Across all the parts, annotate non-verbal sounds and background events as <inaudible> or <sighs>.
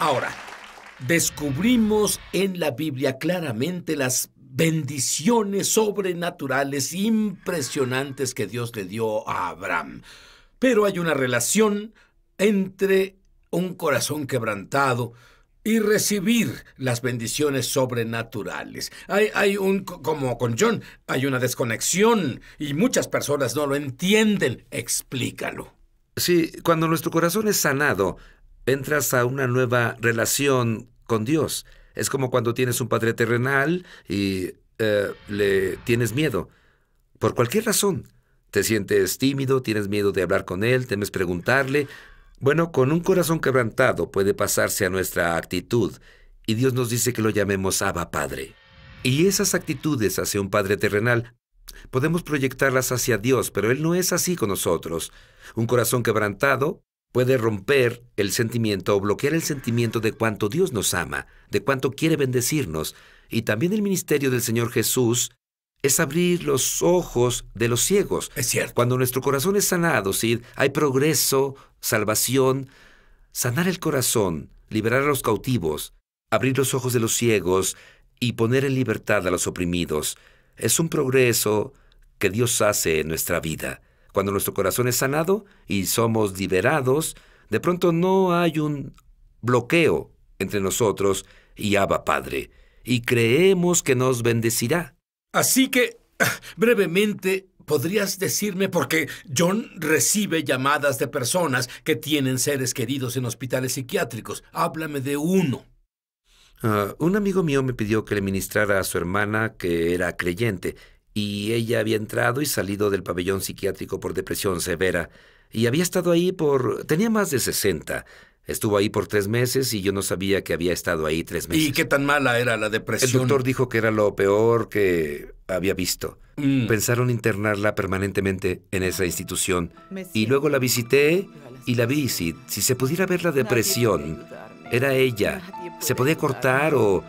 Ahora, descubrimos en la Biblia claramente las bendiciones sobrenaturales impresionantes que Dios le dio a Abraham. Pero hay una relación entre un corazón quebrantado y recibir las bendiciones sobrenaturales. Hay, un, como con John, hay una desconexión y muchas personas no lo entienden. Explícalo. Sí, cuando nuestro corazón es sanado, entras a una nueva relación con Dios. Es como cuando tienes un padre terrenal y eh, le tienes miedo. Por cualquier razón. Te sientes tímido, tienes miedo de hablar con él, temes preguntarle. Bueno, con un corazón quebrantado puede pasarse a nuestra actitud y Dios nos dice que lo llamemos Abba Padre. Y esas actitudes hacia un Padre terrenal podemos proyectarlas hacia Dios, pero Él no es así con nosotros. Un corazón quebrantado puede romper el sentimiento o bloquear el sentimiento de cuánto Dios nos ama, de cuánto quiere bendecirnos. Y también el ministerio del Señor Jesús es abrir los ojos de los ciegos. Es cierto. Cuando nuestro corazón es sanado, ¿sí? hay progreso, salvación, sanar el corazón, liberar a los cautivos, abrir los ojos de los ciegos y poner en libertad a los oprimidos. Es un progreso que Dios hace en nuestra vida. Cuando nuestro corazón es sanado y somos liberados, de pronto no hay un bloqueo entre nosotros y Abba Padre, y creemos que nos bendecirá. Así que, <sighs> brevemente, ¿podrías decirme por qué John recibe llamadas de personas que tienen seres queridos en hospitales psiquiátricos? Háblame de uno. Ah, un amigo mío me pidió que le ministrara a su hermana que era creyente y ella había entrado y salido del pabellón psiquiátrico por depresión severa, y había estado ahí por... tenía más de 60. Estuvo ahí por tres meses y yo no sabía que había estado ahí tres meses. ¿Y qué tan mala era la depresión? El doctor dijo que era lo peor que había visto. Mm. Pensaron internarla permanentemente en esa ah, institución. Y luego la visité y la vi. Si, se pudiera ver la depresión, era ella. Se podía cortar o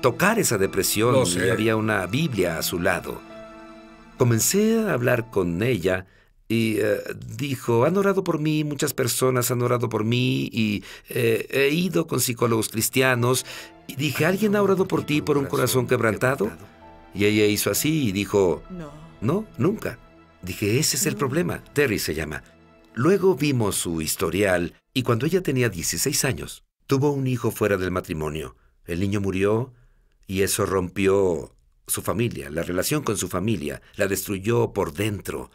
tocar esa depresión. Oh, si había una Biblia a su lado. Comencé a hablar con ella y eh, dijo, han orado por mí, muchas personas han orado por mí y eh, he ido con psicólogos cristianos. Y dije, ¿alguien ha orado por ti por un corazón quebrantado? Y ella hizo así y dijo, no, no nunca. Dije, ese es el problema. Terry se llama. Luego vimos su historial y cuando ella tenía 16 años, tuvo un hijo fuera del matrimonio. El niño murió y eso rompió su familia, la relación con su familia, la destruyó por dentro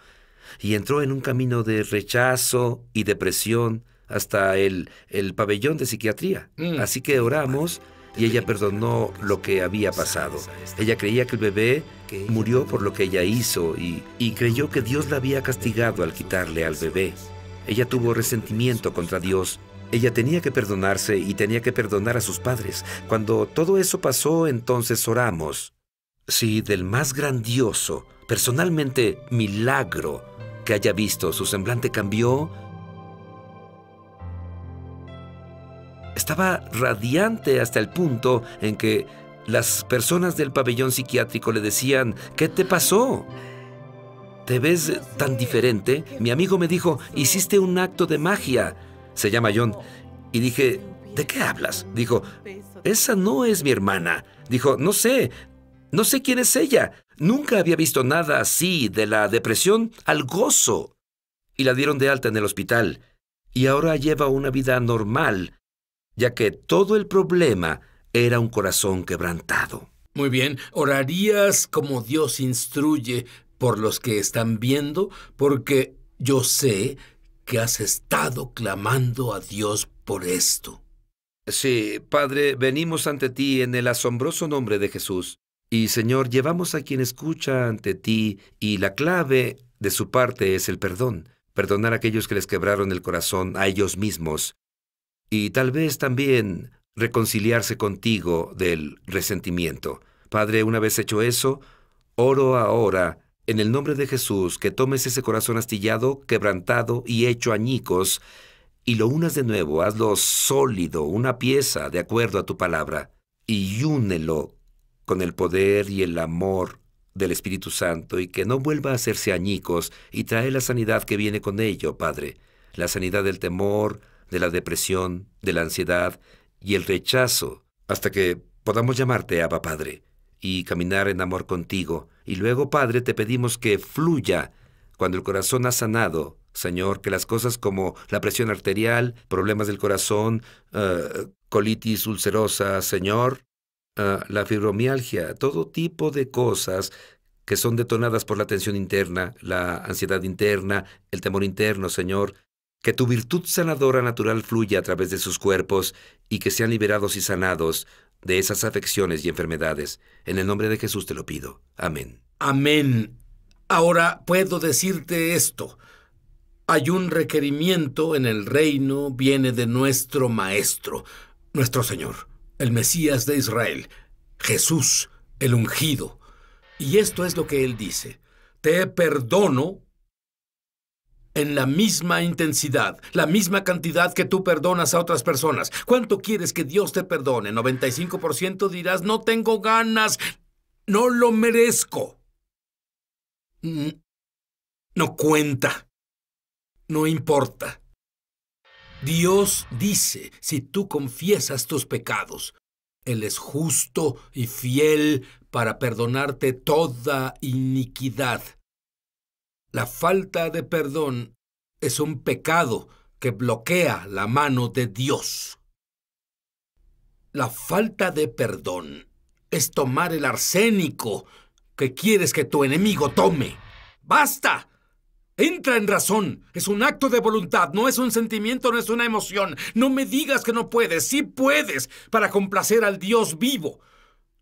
y entró en un camino de rechazo y depresión hasta el, el pabellón de psiquiatría. Mm. Así que oramos y ella perdonó lo que había pasado. Ella creía que el bebé murió por lo que ella hizo y, y creyó que Dios la había castigado al quitarle al bebé. Ella tuvo resentimiento contra Dios ella tenía que perdonarse y tenía que perdonar a sus padres. Cuando todo eso pasó, entonces oramos si del más grandioso, personalmente milagro que haya visto. Su semblante cambió. Estaba radiante hasta el punto en que las personas del pabellón psiquiátrico le decían, ¿qué te pasó? ¿Te ves tan diferente? Mi amigo me dijo, hiciste un acto de magia. Se llama John. Y dije, ¿de qué hablas? Dijo, esa no es mi hermana. Dijo, no sé, no sé quién es ella. Nunca había visto nada así de la depresión al gozo. Y la dieron de alta en el hospital. Y ahora lleva una vida normal, ya que todo el problema era un corazón quebrantado. Muy bien, orarías como Dios instruye por los que están viendo, porque yo sé que has estado clamando a Dios por esto. Sí, Padre, venimos ante ti en el asombroso nombre de Jesús. Y Señor, llevamos a quien escucha ante ti, y la clave de su parte es el perdón, perdonar a aquellos que les quebraron el corazón a ellos mismos, y tal vez también reconciliarse contigo del resentimiento. Padre, una vez hecho eso, oro ahora, en el nombre de Jesús, que tomes ese corazón astillado, quebrantado y hecho añicos, y lo unas de nuevo, hazlo sólido, una pieza, de acuerdo a tu palabra, y únelo con el poder y el amor del Espíritu Santo y que no vuelva a hacerse añicos y trae la sanidad que viene con ello, Padre, la sanidad del temor, de la depresión, de la ansiedad y el rechazo, hasta que podamos llamarte Abba Padre y caminar en amor contigo. Y luego, Padre, te pedimos que fluya cuando el corazón ha sanado, Señor, que las cosas como la presión arterial, problemas del corazón, eh, colitis ulcerosa, Señor, la fibromialgia, todo tipo de cosas que son detonadas por la tensión interna, la ansiedad interna, el temor interno, Señor. Que tu virtud sanadora natural fluya a través de sus cuerpos y que sean liberados y sanados de esas afecciones y enfermedades. En el nombre de Jesús te lo pido. Amén. Amén. Ahora puedo decirte esto. Hay un requerimiento en el reino, viene de nuestro Maestro, nuestro Señor el Mesías de Israel, Jesús, el ungido. Y esto es lo que él dice, te perdono en la misma intensidad, la misma cantidad que tú perdonas a otras personas. ¿Cuánto quieres que Dios te perdone? 95% dirás, no tengo ganas, no lo merezco. Mm, no cuenta, no importa. Dios dice, si tú confiesas tus pecados, Él es justo y fiel para perdonarte toda iniquidad. La falta de perdón es un pecado que bloquea la mano de Dios. La falta de perdón es tomar el arsénico que quieres que tu enemigo tome. ¡Basta! Entra en razón. Es un acto de voluntad, no es un sentimiento, no es una emoción. No me digas que no puedes, sí puedes, para complacer al Dios vivo.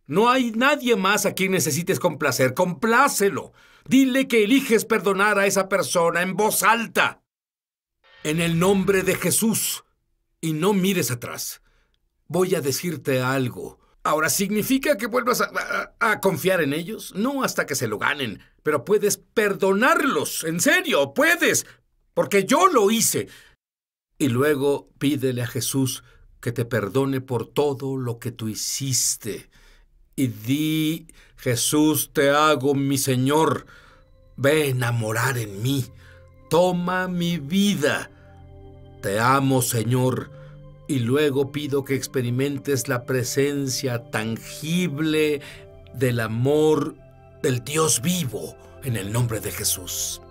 No hay nadie más a quien necesites complacer, complácelo. Dile que eliges perdonar a esa persona en voz alta. En el nombre de Jesús. Y no mires atrás. Voy a decirte algo. Ahora, ¿significa que vuelvas a, confiar en ellos? No hasta que se lo ganen pero puedes perdonarlos, en serio, puedes, porque yo lo hice. Y luego pídele a Jesús que te perdone por todo lo que tú hiciste. Y di, Jesús, te hago mi Señor, ve a enamorar en mí, toma mi vida. Te amo, Señor, y luego pido que experimentes la presencia tangible del amor del Dios vivo en el nombre de Jesús.